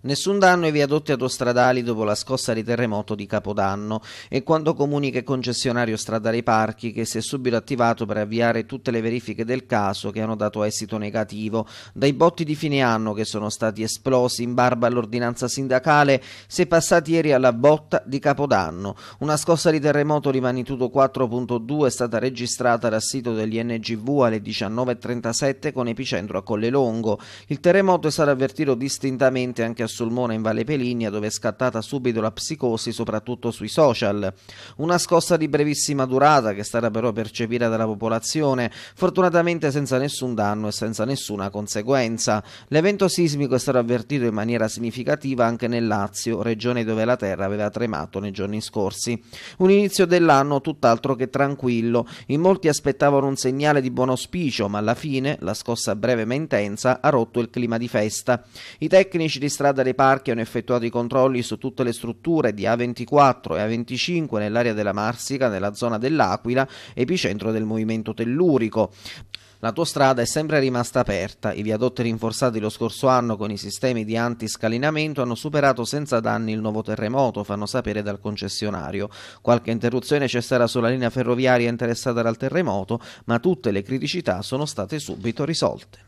Nessun danno ai viadotti autostradali dopo la scossa di terremoto di Capodanno e quanto comunica il concessionario Stradale Parchi che si è subito attivato per avviare tutte le verifiche del caso che hanno dato esito negativo. Dai botti di fine anno che sono stati esplosi in barba all'ordinanza sindacale si è passati ieri alla botta di Capodanno. Una scossa di terremoto di magnitudo 4.2 è stata registrata dal sito degli NGV alle 19.37 con epicentro a Collelongo. Il terremoto è stato avvertito distintamente anche a al Sulmona in Valle Peligna dove è scattata subito la psicosi soprattutto sui social. Una scossa di brevissima durata che sarà però percepita dalla popolazione, fortunatamente senza nessun danno e senza nessuna conseguenza. L'evento sismico è stato avvertito in maniera significativa anche nel Lazio, regione dove la terra aveva tremato nei giorni scorsi. Un inizio dell'anno tutt'altro che tranquillo, in molti aspettavano un segnale di buon auspicio, ma alla fine la scossa breve ma intensa ha rotto il clima di festa. I tecnici di strada Guarda dei Parchi hanno effettuato i controlli su tutte le strutture di A24 e A25 nell'area della Marsica, nella zona dell'Aquila, epicentro del movimento tellurico. L'autostrada è sempre rimasta aperta, i viadotti rinforzati lo scorso anno con i sistemi di antiscalinamento hanno superato senza danni il nuovo terremoto, fanno sapere dal concessionario. Qualche interruzione c'è stata sulla linea ferroviaria interessata dal terremoto, ma tutte le criticità sono state subito risolte.